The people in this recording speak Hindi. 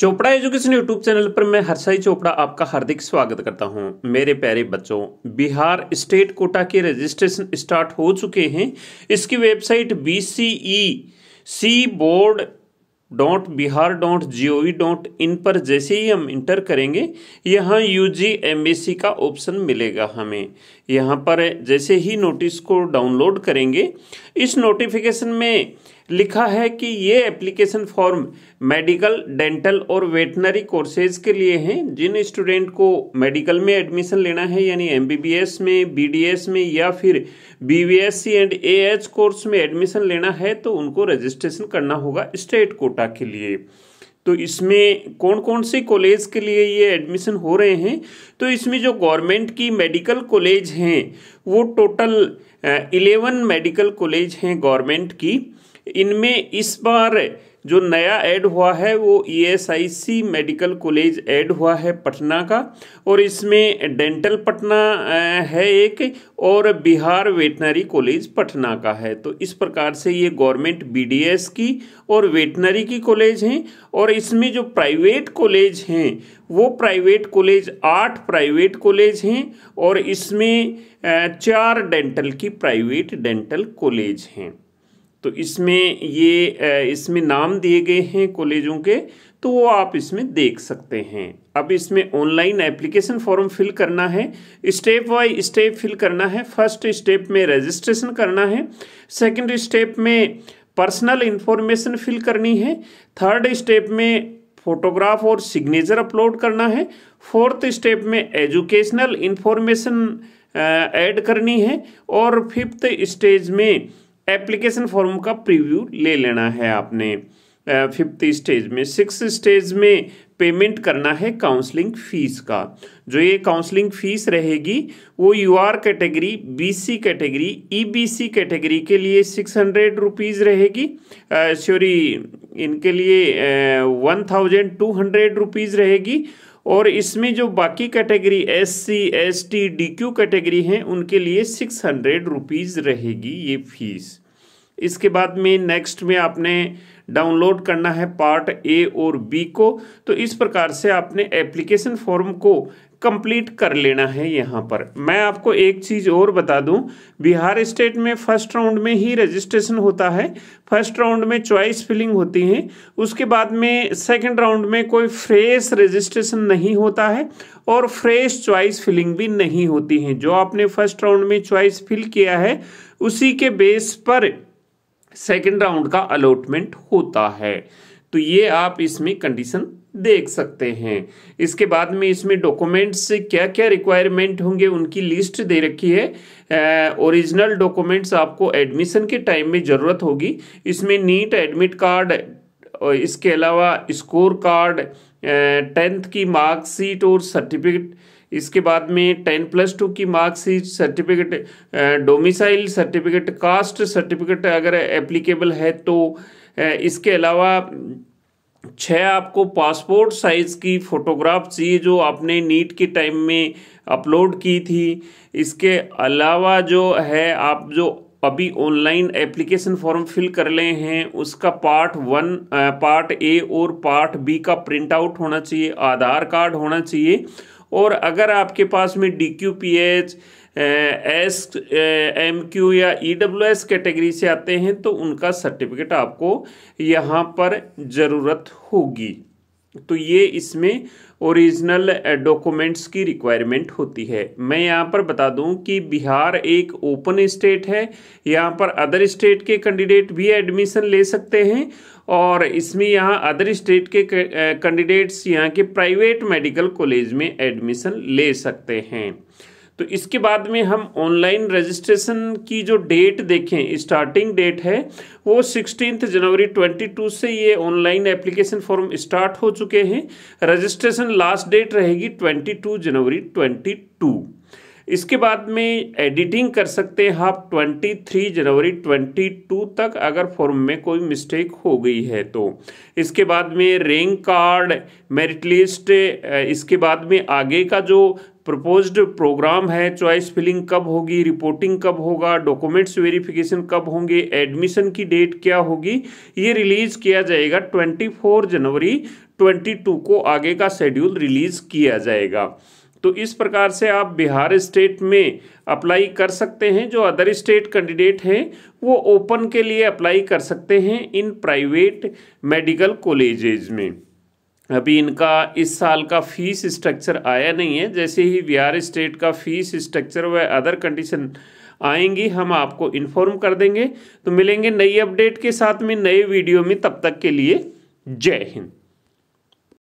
चोपड़ा एजुकेशन यूट्यूब चैनल पर मैं हर्षाई चोपड़ा आपका हार्दिक स्वागत करता हूं मेरे प्यारे बच्चों बिहार स्टेट कोटा के रजिस्ट्रेशन स्टार्ट हो चुके हैं इसकी website B C E C board dot Bihar dot G O V dot in पर जैसे ही हम इंटर करेंगे यहाँ U G M B C का ऑप्शन मिलेगा हमें यहाँ पर जैसे ही नोटिस को डाउनलोड करेंगे इस नोटिफिकेशन में लिखा है कि ये एप्लीकेशन फॉर्म मेडिकल डेंटल और वेटनरी कोर्सेज के लिए हैं जिन स्टूडेंट को मेडिकल में एडमिशन लेना है यानी एमबीबीएस में बीडीएस में या फिर बीवीएससी एंड एएच कोर्स में एडमिशन लेना है तो उनको रजिस्ट्रेशन करना होगा स्टेट कोटा के लिए तो इसमें कौन कौन से कॉलेज के लिए ये एडमिशन हो रहे हैं तो इसमें जो गवर्नमेंट की मेडिकल कॉलेज हैं वो टोटल इलेवन मेडिकल कॉलेज हैं गवर्नमेंट की इनमें इस बार जो नया ऐड हुआ है वो ईएसआईसी मेडिकल कॉलेज ऐड हुआ है पटना का और इसमें डेंटल पटना है एक और बिहार वेटनरी कॉलेज पटना का है तो इस प्रकार से ये गवर्नमेंट बीडीएस की और वेटनरी की कॉलेज हैं और इसमें जो प्राइवेट कॉलेज हैं वो प्राइवेट कॉलेज आठ प्राइवेट कॉलेज हैं और इसमें चार डेंटल की प्राइवेट डेंटल कॉलेज हैं तो इसमें ये इसमें नाम दिए गए हैं कॉलेजों के तो वो आप इसमें देख सकते हैं अब इसमें ऑनलाइन एप्लीकेशन फॉर्म फिल करना है स्टेप वाई स्टेप फिल करना है फर्स्ट स्टेप में रजिस्ट्रेशन करना है सेकंड स्टेप में पर्सनल इन्फॉर्मेशन फिल करनी है थर्ड स्टेप में फोटोग्राफ और सिग्नेचर अपलोड करना है फोर्थ स्टेप में एजुकेशनल इन्फॉर्मेशन ऐड करनी है और फिफ्थ स्टेज में एप्लीकेशन फॉर्म का प्रीव्यू ले लेना है आपने फिफ्थ स्टेज में सिक्स स्टेज में पेमेंट करना है काउंसलिंग फीस का जो ये काउंसलिंग फीस रहेगी वो U R category B C category E B C category के लिए सिक्स हंड्रेड रुपीज़ रहेगी सॉरी इनके लिए one thousand two hundred rupees रहेगी और इसमें जो बाकी category S C S T D Q category हैं उनके लिए सिक्स हंड्रेड रुपीज़ रहेगी ये फीस इसके बाद में नेक्स्ट में आपने डाउनलोड करना है पार्ट ए और बी को तो इस प्रकार से आपने एप्लीकेशन फॉर्म को कंप्लीट कर लेना है यहाँ पर मैं आपको एक चीज़ और बता दूं बिहार स्टेट में फर्स्ट राउंड में ही रजिस्ट्रेशन होता है फर्स्ट राउंड में चॉइस फिलिंग होती है उसके बाद में सेकंड राउंड में कोई फ्रेश रजिस्ट्रेशन नहीं होता है और फ्रेश चॉइस फिलिंग भी नहीं होती है जो आपने फर्स्ट राउंड में चॉइस फिल किया है उसी के बेस पर सेकेंड राउंड का अलॉटमेंट होता है तो ये आप इसमें कंडीशन देख सकते हैं इसके बाद में इसमें डॉक्यूमेंट्स क्या क्या रिक्वायरमेंट होंगे उनकी लिस्ट दे रखी है ओरिजिनल डॉक्यूमेंट्स आपको एडमिशन के टाइम में ज़रूरत होगी इसमें नीट एडमिट कार्ड और इसके अलावा स्कोर कार्ड टेंथ की मार्कशीट और सर्टिफिकेट इसके बाद में टेन प्लस टू की marksheet certificate domicile certificate caste certificate अगर एप्लीकेबल है तो इसके अलावा छः आपको पासपोर्ट साइज़ की फ़ोटोग्राफ चाहिए जो आपने नीट के टाइम में अपलोड की थी इसके अलावा जो है आप जो अभी ऑनलाइन एप्लीकेशन फॉर्म फिल कर ले हैं उसका पार्ट वन पार्ट ए और पार्ट बी का प्रिंट आउट होना चाहिए आधार कार्ड होना चाहिए और अगर आपके पास में D Q P H S M Q या ई डब्ल्यू एस कैटेगरी से आते हैं तो उनका सर्टिफिकेट आपको यहाँ पर ज़रूरत होगी तो ये इसमें ओरिजिनल डॉक्यूमेंट्स की रिक्वायरमेंट होती है मैं यहाँ पर बता दूँ कि बिहार एक ओपन स्टेट है यहाँ पर अदर स्टेट के कैंडिडेट भी एडमिशन ले सकते हैं और इसमें यहाँ अदर स्टेट के कैंडिडेट्स यहाँ के प्राइवेट मेडिकल कॉलेज में एडमिशन ले सकते हैं तो इसके बाद में हम ऑनलाइन रजिस्ट्रेशन की जो डेट देखें स्टार्टिंग डेट है वो सिक्सटीन जनवरी 22 से ये ऑनलाइन एप्लीकेशन फॉर्म स्टार्ट हो चुके हैं रजिस्ट्रेशन लास्ट डेट रहेगी 22 जनवरी 22 इसके बाद में एडिटिंग कर सकते हैं आप 23 जनवरी 22 तक अगर फॉर्म में कोई मिस्टेक हो गई है तो इसके बाद में रैंक कार्ड मेरिट लिस्ट इसके बाद में आगे का जो प्रपोज्ड प्रोग्राम है चॉइस फिलिंग कब होगी रिपोर्टिंग कब होगा डॉक्यूमेंट्स वेरिफिकेशन कब होंगे एडमिशन की डेट क्या होगी ये रिलीज किया जाएगा 24 जनवरी 22 को आगे का शेड्यूल रिलीज किया जाएगा तो इस प्रकार से आप बिहार स्टेट में अप्लाई कर सकते हैं जो अदर स्टेट कैंडिडेट हैं वो ओपन के लिए अप्लाई कर सकते हैं इन प्राइवेट मेडिकल कॉलेजेज में अभी इनका इस साल का फीस स्ट्रक्चर आया नहीं है जैसे ही बिहार स्टेट का फीस स्ट्रक्चर व अदर कंडीशन आएंगी हम आपको इन्फॉर्म कर देंगे तो मिलेंगे नई अपडेट के साथ में नए वीडियो में तब तक के लिए जय हिंद